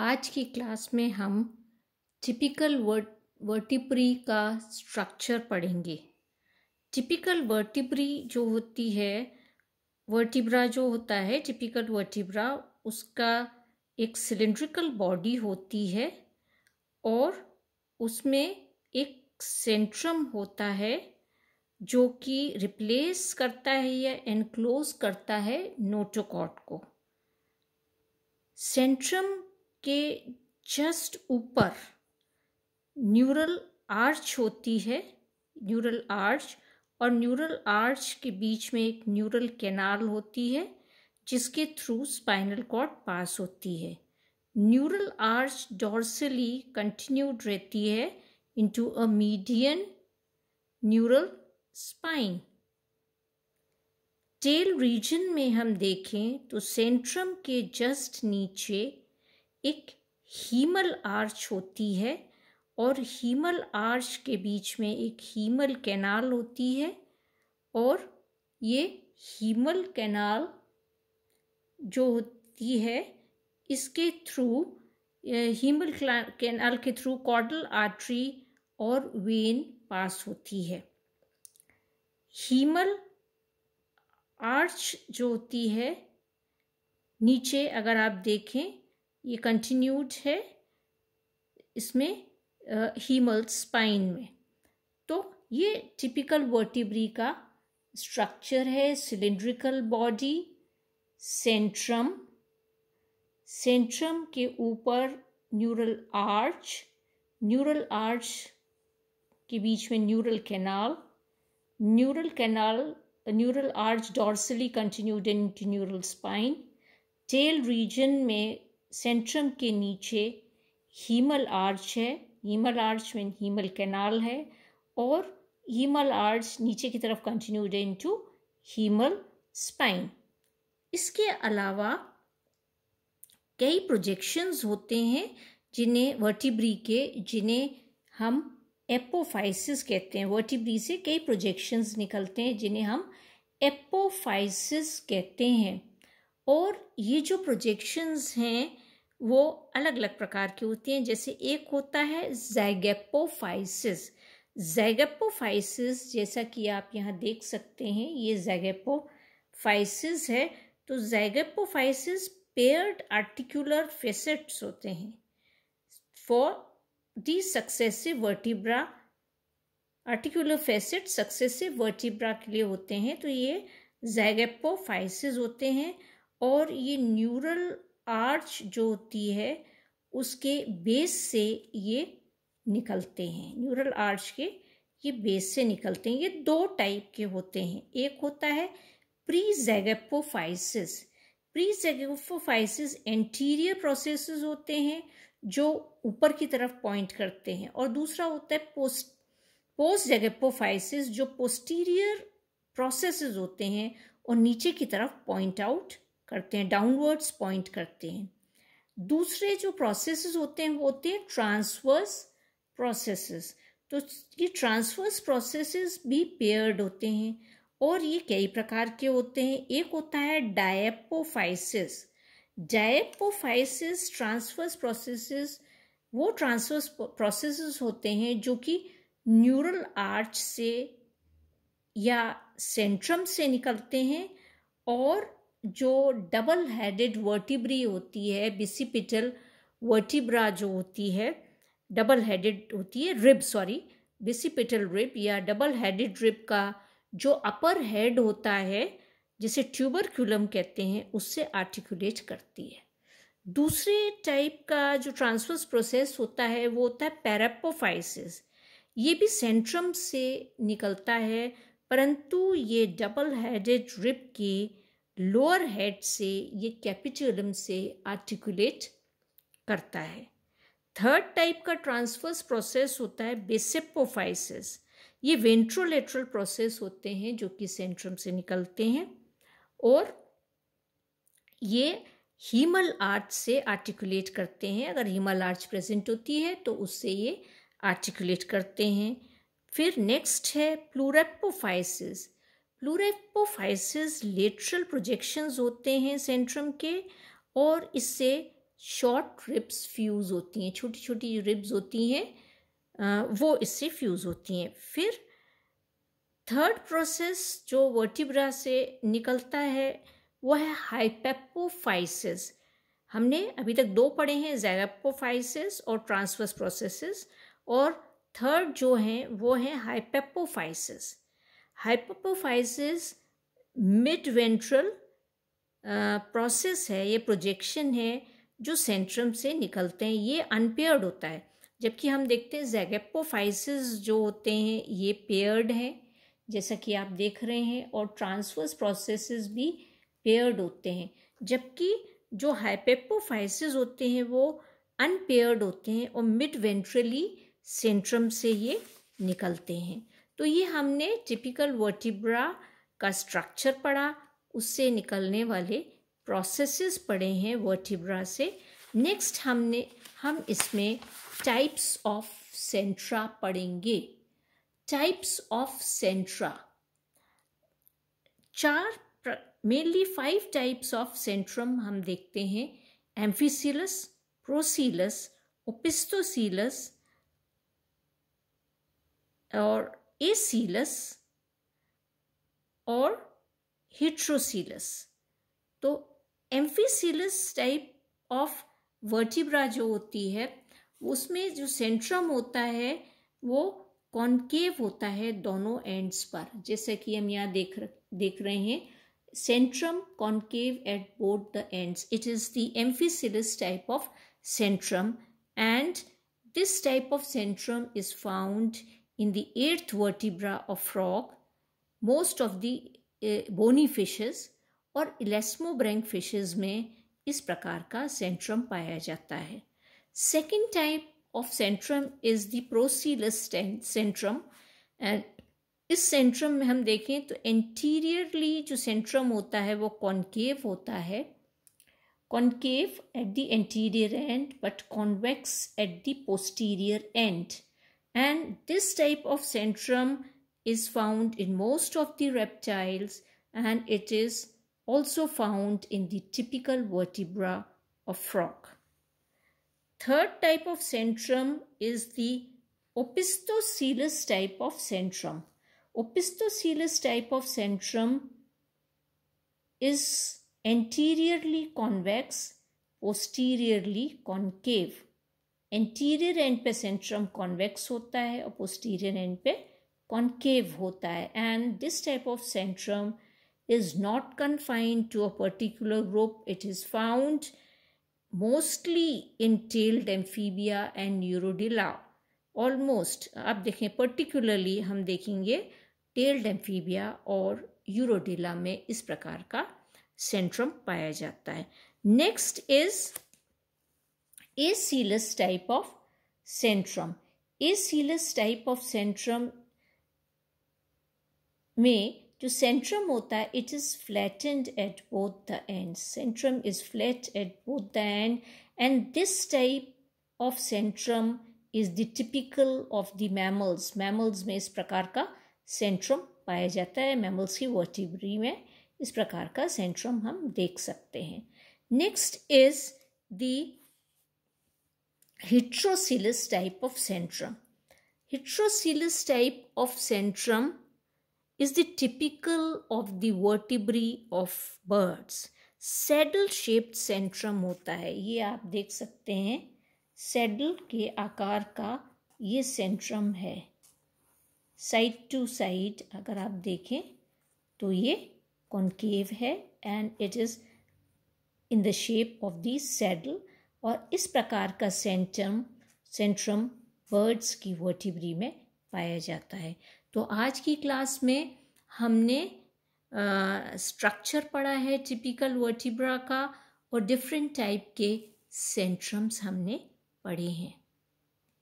आज की क्लास में हम टिपिकल वर्टिप्री का स्ट्रक्चर पढ़ेंगे टिपिकल वर्टिब्री जो होती है वर्टिब्रा जो होता है टिपिकल वर्टिब्रा उसका एक सिलेंड्रिकल बॉडी होती है और उसमें एक सेंट्रम होता है जो कि रिप्लेस करता है या एनक्लोज करता है नोटोकॉट को सेंट्रम के जस्ट ऊपर न्यूरल आर्च होती है न्यूरल आर्च और न्यूरल आर्च के बीच में एक न्यूरल कैनाल होती है जिसके थ्रू स्पाइनल कॉर्ड पास होती है न्यूरल आर्च डॉर्सली कंटिन्यूड रहती है into a median neural spine tail region में हम देखें तो सेंट्रम के जस्ट नीचे एक हीमल आर्च होती है और हीमल आर्च के बीच में एक हीमल कैनाल होती है और ये हीमल कैनाल जो होती है इसके थ्रू हीमल कैनाल के थ्रू कॉडल आर्टरी और वेन पास होती है हीमल आर्च जो होती है नीचे अगर आप देखें ये कंटिन्यूड है इसमें हीमल स्पाइन में तो ये टिपिकल वर्टिब्री का स्ट्रक्चर है सिलेंड्रिकल बॉडी सेंट्रम सेंट्रम के ऊपर न्यूरल आर्च न्यूरल आर्च के बीच में neural canal neural canal neural arch dorsally continued in neural spine tail region में सेंट्रम के नीचे हीमल आर्च है हीमल आर्च में हीमल कैनाल है और हीमल आर्च नीचे की तरफ continued into haemal spine इसके अलावा कई प्रोजेक्शंस होते हैं जिन्हें वर्टिब्री के जिन्हें हम एपोफाइसिस कहते हैं वर्टिब्री से कई प्रोजेक्शंस निकलते हैं जिन्हें हम एपोफाइसिस कहते हैं और ये जो प्रोजेक्शंस हैं वो अलग अलग प्रकार के होते हैं जैसे एक होता है जैगेपोफाइसिस जैगेपोफाइसिस जैसा कि आप यहाँ देख सकते हैं ये जैगेपोफाइसिस है तो जैगेपोफाइसिस पेयर्ड आर्टिकुलर फेसेट्स होते हैं for the successive vertebra articular facet successive vertebra के लिए होते हैं तो ये जैगेपोफाइसिस होते हैं और ये न्यूरल आर्च जो होती है उसके बेस से ये निकलते हैं न्यूरल आर्च के ये बेस से निकलते हैं ये दो टाइप के होते हैं एक होता है pre zygapophysis pre zygapophysis anterior process होते हैं जो ऊपर की तरफ पॉइंट करते हैं और दूसरा होता है पोस्ट पोस्ट जैगेपोफाइसिस जो पोस्टीरियर प्रोसेस होते हैं और नीचे की तरफ पॉइंट आउट करते हैं डाउनवर्ड्स पॉइंट करते हैं दूसरे जो प्रोसेस होते हैं वो होते हैं ट्रांसवर्स प्रोसेस तो ये ट्रांसवर्स प्रोसेस भी पेयर्ड होते हैं और ये कई प्रकार के होते हैं एक होता है डायपोफाइसिस डायपोफाइसिस ट्रांसफर्स प्रोसेसेस वो ट्रांसफर्स प्रोसेसेस होते हैं जो कि न्यूरल आर्च से या सेंट्रम से निकलते हैं और जो डबल हेडेड वर्टिब्री होती है बिसिपिटल वर्टिब्रा जो होती है डबल हेडेड होती है रिब सॉरी बिसिपिटल रिब या डबल हेडेड रिब का जो अपर हेड होता है जिसे ट्यूबरक्यूलम कहते हैं उससे आर्टिकुलेट करती है दूसरे टाइप का जो ट्रांसफर्स प्रोसेस होता है वो होता है पैरापोफाइसिस ये भी सेंट्रम से निकलता है परंतु ये डबल हेडेड रिप की लोअर हेड से ये कैपिचुलम से आर्टिकुलेट करता है थर्ड टाइप का ट्रांसफर्स प्रोसेस होता है बेसिपोफाइसिस ये वेंट्रोलेट्रल प्रोसेस होते हैं जो कि सेंट्रम से निकलते हैं और ये हीमल आर्च से आर्टिकुलेट करते हैं अगर हीमल आर्च प्रेजेंट होती है तो उससे ये आर्टिकुलेट करते हैं फिर नेक्स्ट है प्लूरेपोफाइसिस प्लूरेपोफाइसिस लेटरल प्रोजेक्शंस होते हैं सेंट्रम के और इससे शॉर्ट रिब्स फ्यूज़ होती हैं छोटी छोटी रिब्स होती हैं वो इससे फ्यूज़ होती हैं फिर थर्ड प्रोसेस जो वर्टिब्रा से निकलता है वो है हाइपेपोफाइसिस हमने अभी तक दो पढ़े हैं जैरापोफाइसिस और ट्रांसवर्स प्रोसेसेस और थर्ड जो हैं वो हैं hypapophysis hypapophysis mid ventral process है ये प्रोजेक्शन है जो सेंट्रम से निकलते हैं ये अनपेयर्ड होता है जबकि हम देखते हैं जैगेपोफाइसिस जो होते हैं ये पेयर्ड हैं जैसा कि आप देख रहे हैं और ट्रांसवर्स प्रोसेसेस भी पेयर्ड होते हैं जबकि जो हाइपेपोफाइसिस होते हैं वो अनपेयर्ड होते हैं और मिड वेंट्रली सेंट्रम से ये निकलते हैं तो ये हमने टिपिकल वर्टिब्रा का स्ट्रक्चर पढ़ा उससे निकलने वाले प्रोसेसेस पढ़े हैं वर्टिब्रा से नेक्स्ट हमने हम इसमें टाइप्स ऑफ सेंट्रा पढ़ेंगे टाइप्स ऑफ सेंट्रा चार mainly five types of centrum हम देखते हैं एम्फिसिलस प्रोसीलस ओपिस्तोसीलस और एसीलस और हिट्रोसीलस तो एम्फीसीलस टाइप ऑफ वर्टिब्रा जो होती है उसमें जो सेंट्रम होता है वो कॉन्केव होता है दोनों एंड्स पर जैसे कि हम यहाँ देख देख रहे हैं centrum concave at both the ends it is the amphicoelous type of centrum and this type of centrum is found in the eighth vertebra of frog, most of the eh, bony fishes और इलेस्मोब्रैंक fishes में इस प्रकार का Centrum पाया जाता है second type of centrum is the procoelous centrum and इस centrum में हम देखें तो एंटीरियरली जो सेंट्रम होता है वो कॉन्केव होता है concave at the anterior end but convex at the posterior end and this type of centrum is found in most of the reptiles and it is also found in the typical vertebra of frog. Third type of centrum is the opistocelus type of centrum. Opistocelus type of centrum is anteriorly convex, posteriorly concave. Anterior end पे centrum convex होता है और posterior end पे concave होता है and this type of centrum is not confined to a particular group it is found mostly in tailed amphibia and Urodela almost आप देखें particularly हम देखेंगे टेल्ड एम्फीबिया और यूरोडिला में इस प्रकार का सेंट्रम पाया जाता है next is acellus type of centrum. Acellus type of centrum may to centrum hota it is flattened at both the ends. Centrum is flat at both the end and this type of centrum is the typical of the mammals. Mammals may is prakar ka centrum paya jata hai. Mammals ki vertebrae mein is prakar ka centrum ham dekh sakte hain. Next is the heterocoelous type of centrum. Heterocoelous type of centrum is the typical of the vertebrae of birds. Saddle shaped centrum होता है ये आप देख सकते हैं saddle के आकार का ये सेंट्रम है साइड टू साइड अगर आप देखें तो ये कॉन्केव है and it is in the shape of the saddle और इस प्रकार का सेंट्रम सेंट्रम बर्ड्स की वर्टिब्री में पाया जाता है तो आज की क्लास में हमने स्ट्रक्चर पढ़ा है टिपिकल वर्टिब्रा का और डिफरेंट टाइप के सेंट्रम्स हमने पढ़े हैं